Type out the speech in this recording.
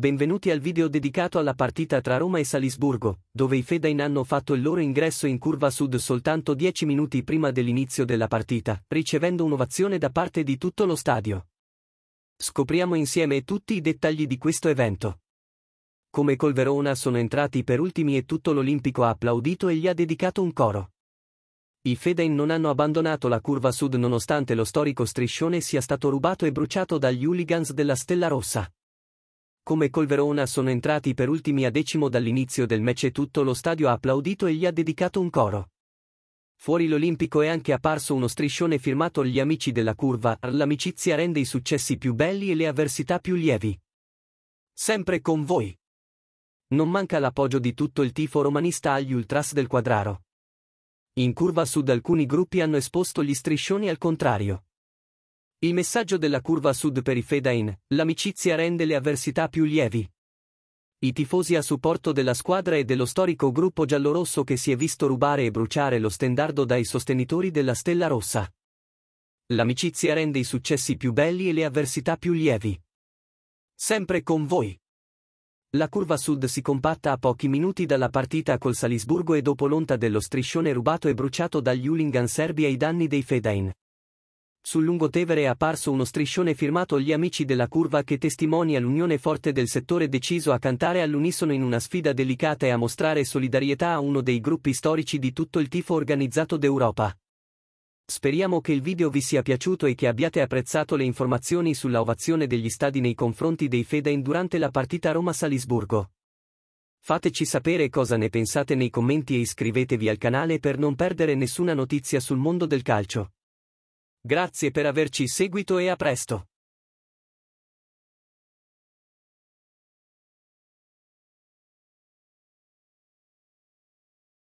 Benvenuti al video dedicato alla partita tra Roma e Salisburgo, dove i Fedain hanno fatto il loro ingresso in curva sud soltanto 10 minuti prima dell'inizio della partita, ricevendo un'ovazione da parte di tutto lo stadio. Scopriamo insieme tutti i dettagli di questo evento. Come col Verona sono entrati per ultimi e tutto l'Olimpico ha applaudito e gli ha dedicato un coro. I Fedain non hanno abbandonato la curva sud nonostante lo storico striscione sia stato rubato e bruciato dagli hooligans della Stella Rossa come col Verona sono entrati per ultimi a decimo dall'inizio del match e tutto lo stadio ha applaudito e gli ha dedicato un coro. Fuori l'Olimpico è anche apparso uno striscione firmato Gli amici della curva, l'amicizia rende i successi più belli e le avversità più lievi. Sempre con voi! Non manca l'appoggio di tutto il tifo romanista agli ultras del quadraro. In curva sud alcuni gruppi hanno esposto gli striscioni al contrario. Il messaggio della curva sud per i Fedain, l'amicizia rende le avversità più lievi. I tifosi a supporto della squadra e dello storico gruppo giallorosso che si è visto rubare e bruciare lo stendardo dai sostenitori della Stella Rossa. L'amicizia rende i successi più belli e le avversità più lievi. Sempre con voi. La curva sud si compatta a pochi minuti dalla partita col Salisburgo e dopo l'onta dello striscione rubato e bruciato dagli Hoolingan serbi ai danni dei Fedain. Sul lungotevere è apparso uno striscione firmato Gli amici della curva che testimonia l'unione forte del settore deciso a cantare all'unisono in una sfida delicata e a mostrare solidarietà a uno dei gruppi storici di tutto il tifo organizzato d'Europa. Speriamo che il video vi sia piaciuto e che abbiate apprezzato le informazioni sulla ovazione degli stadi nei confronti dei Fedain durante la partita Roma-Salisburgo. Fateci sapere cosa ne pensate nei commenti e iscrivetevi al canale per non perdere nessuna notizia sul mondo del calcio. Grazie per averci seguito e a presto!